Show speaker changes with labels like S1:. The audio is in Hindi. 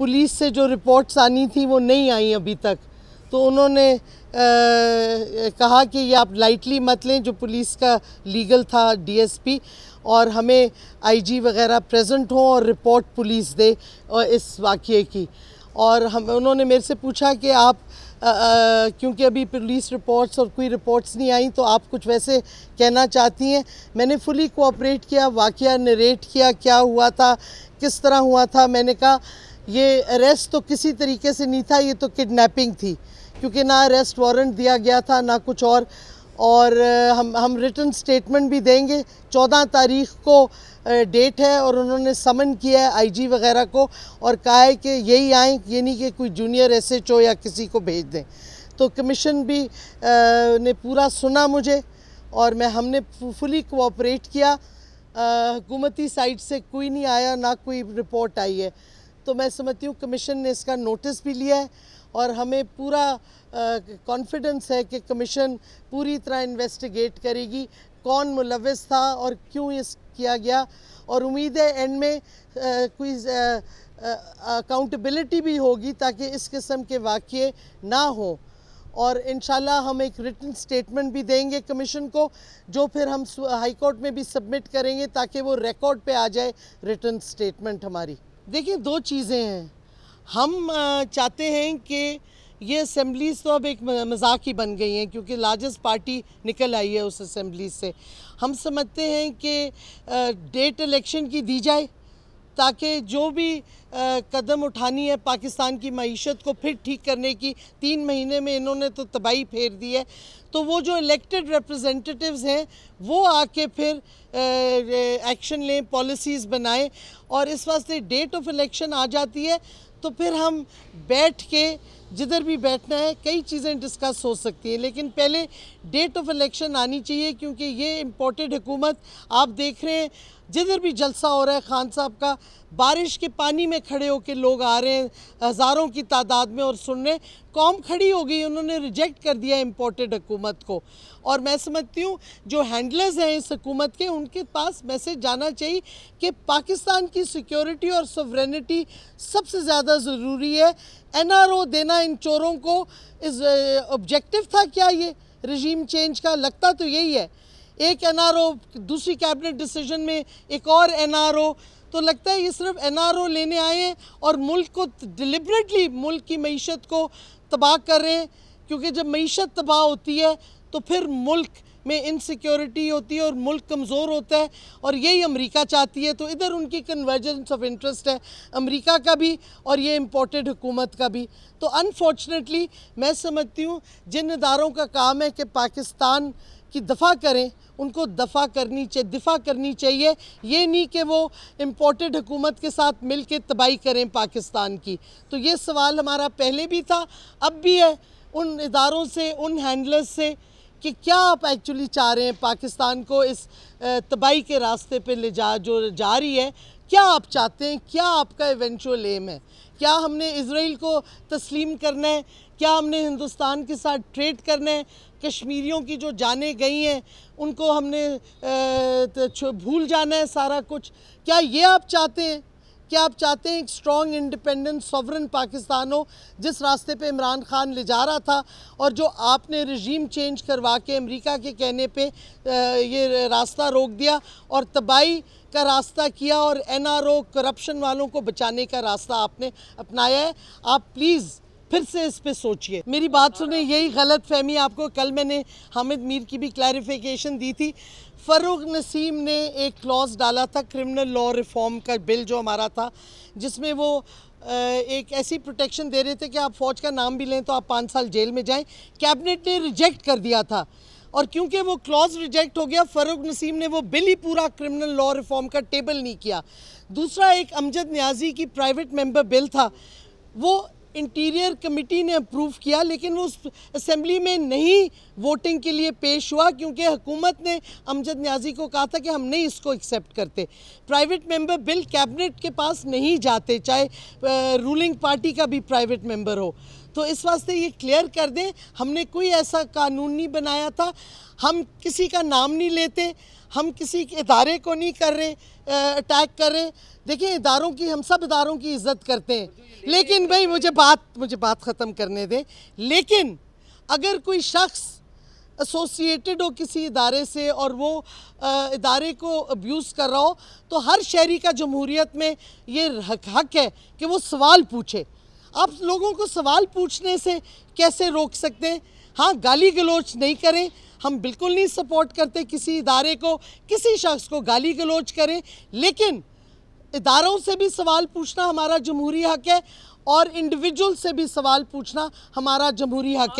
S1: पुलिस से जो रिपोर्ट्स आनी थी वो नहीं आई अभी तक तो उन्होंने आ, कहा कि ये आप लाइटली मत लें जो पुलिस का लीगल था डीएसपी और हमें आईजी वगैरह प्रेजेंट हों और रिपोर्ट पुलिस दे इस वाक़े की और हम उन्होंने मेरे से पूछा कि आप क्योंकि अभी पुलिस रिपोर्ट्स और कोई रिपोर्ट्स नहीं आई तो आप कुछ वैसे कहना चाहती हैं मैंने फुली कोऑपरेट किया वाक़ नरेट किया क्या हुआ था किस तरह हुआ था मैंने कहा ये अरेस्ट तो किसी तरीके से नहीं था ये तो किडनैपिंग थी क्योंकि ना अरेस्ट वारंट दिया गया था ना कुछ और और हम हम रिटर्न स्टेटमेंट भी देंगे चौदह तारीख को डेट है और उन्होंने समन किया है आईजी वगैरह को और कहा है कि यही आए ये नहीं कि कोई जूनियर एस एसएचओ या किसी को भेज दें तो कमीशन भी आ, ने पूरा सुना मुझे और मैं हमने फुली कोऑपरेट किया हुकूमती साइड से कोई नहीं आया ना कोई रिपोर्ट आई है तो मैं समझती हूँ कमीशन ने इसका नोटिस भी लिया है और हमें पूरा कॉन्फिडेंस है कि कमीशन पूरी तरह इन्वेस्टिगेट करेगी कौन मुलविस था और क्यों इस किया गया और उम्मीद है एंड में कोई अकाउंटेबिलिटी भी होगी ताकि इस किस्म के वाक़े ना हो और इन हम एक रिटर्न स्टेटमेंट भी देंगे कमीशन को जो फिर हम हाई कोर्ट में भी सबमिट करेंगे ताकि वो रिकॉर्ड पे आ जाए रिटर्न स्टेटमेंट हमारी देखिए दो चीज़ें हैं हम चाहते हैं कि ये असम्बलीज़ तो अब एक मजाक ही बन गई हैं क्योंकि लार्जेस्ट पार्टी निकल आई है उस असम्बली से हम समझते हैं कि डेट इलेक्शन की दी जाए ताकि जो भी आ, कदम उठानी है पाकिस्तान की मीशत को फिर ठीक करने की तीन महीने में इन्होंने तो तबाही फेर दी है तो वो जो इलेक्टेड रिप्रेजेंटेटिव्स हैं वो आके फिर एक्शन लें पॉलिसीज़ बनाएं और इस वास्ते डेट ऑफ इलेक्शन आ जाती है तो फिर हम बैठ के जिधर भी बैठना है कई चीज़ें डिस्कस हो सकती हैं लेकिन पहले डेट ऑफ इलेक्शन आनी चाहिए क्योंकि ये इम्पोर्टेड हुकूमत आप देख रहे हैं जिधर भी जलसा हो रहा है खान साहब का बारिश के पानी में खड़े होकर लोग आ रहे हैं हज़ारों की तादाद में और सुन रहे कौम खड़ी हो गई उन्होंने रिजेक्ट कर दिया इम्पोर्टेड हुकूमत को और मैं समझती हूँ जो हैंडलर्स हैं इस हकूमत के उनके पास मैसेज जाना चाहिए कि पाकिस्तान की सिक्योरिटी और सवरेनिटी सबसे ज़्यादा ज़रूरी है ओ देना इन चोरों को इस ऑब्जेक्टिव uh, था क्या ये रजीम चेंज का लगता तो यही है एक एन दूसरी कैबिनेट डिसीजन में एक और एन तो लगता है ये सिर्फ एन लेने आए हैं और मुल्क को डिलिबरेटली मुल्क की मीशत को तबाह कर रहे हैं क्योंकि जब मीशत तबाह होती है तो फिर मुल्क में इनसिक्योरिटी होती है और मुल्क कमज़ोर होता है और यही अमेरिका चाहती है तो इधर उनकी कन्वर्जेंस ऑफ इंटरेस्ट है अमेरिका का भी और ये इम्पोर्टेड हुकूमत का भी तो अनफॉर्चुनेटली मैं समझती हूँ जिन इदारों का काम है कि पाकिस्तान की दफ़ा करें उनको दफ़ा करनी चाहिए दिफा करनी चाहिए ये नहीं कि वो इम्पोर्टेड हुकूमत के साथ मिल के तबाही करें पाकिस्तान की तो ये सवाल हमारा पहले भी था अब भी है उन इदारों से उन हैंडलर्स से कि क्या आप एक्चुअली चाह रहे हैं पाकिस्तान को इस तबाही के रास्ते पर ले जा जो जा रही है क्या आप चाहते हैं क्या आपका इवेंचुअल एम है क्या हमने इसराइल को तस्लीम करना है क्या हमने हिंदुस्तान के साथ ट्रेड करना है कश्मीरियों की जो जाने गई हैं उनको हमने भूल जाना है सारा कुछ क्या ये आप चाहते हैं क्या आप चाहते हैं एक स्ट्रॉन्ग इंडिपेंडेंट सॉवरन पाकिस्तान हो जिस रास्ते पे इमरान खान ले जा रहा था और जो आपने रजीम चेंज करवा के अमेरिका के कहने पे ये रास्ता रोक दिया और तबाही का रास्ता किया और एनआरओ करप्शन वालों को बचाने का रास्ता आपने अपनाया है आप प्लीज़ फिर से इस पे सोचिए मेरी बात सुने यही गलत फहमी आपको कल मैंने हामिद मीर की भी क्लैरिफिकेशन दी थी फ़रूग नसीम ने एक क्लॉज डाला था क्रिमिनल लॉ रिफॉर्म का बिल जो हमारा था जिसमें वो एक ऐसी प्रोटेक्शन दे रहे थे कि आप फ़ौज का नाम भी लें तो आप पाँच साल जेल में जाएं कैबिनेट ने रिजेक्ट कर दिया था और क्योंकि वो क्लॉज रिजेक्ट हो गया फ़रूक नसीम ने वो बिल ही पूरा क्रिमिनल लॉ रिफॉर्म का टेबल नहीं किया दूसरा एक अमजद न्याजी की प्राइवेट मेंबर बिल था वो इंटीरियर कमेटी ने अप्रूव किया लेकिन वो उस असम्बली में नहीं वोटिंग के लिए पेश हुआ क्योंकि हुकूमत ने अमजद न्याजी को कहा था कि हम नहीं इसको एक्सेप्ट करते प्राइवेट मेंबर बिल कैबिनेट के पास नहीं जाते चाहे रूलिंग पार्टी का भी प्राइवेट मेंबर हो तो इस वास्ते ये क्लियर कर दें हमने कोई ऐसा कानून नहीं बनाया था हम किसी का नाम नहीं लेते हम किसी के इदारे को नहीं कर रहे अटैक कर रहे देखिए इदारों की हम सब इदारों की इज्जत करते हैं लेकिन भाई मुझे बात मुझे बात ख़त्म करने दें लेकिन अगर कोई शख्स एसोसिएटेड हो किसी इदारे से और वो आ, इदारे को अब्यूज़ कर रहा हो तो हर शहरी का जमहूरीत में ये हक, हक है कि वो सवाल पूछे आप लोगों को सवाल पूछने से कैसे रोक सकते हैं हाँ गाली गलोच नहीं करें हम बिल्कुल नहीं सपोर्ट करते किसी इदारे को किसी शख्स को गाली गलोच करें लेकिन इदारों से भी सवाल पूछना हमारा जमहूरी हक है और इंडिविजुअल से भी सवाल पूछना हमारा जमहूरी हक है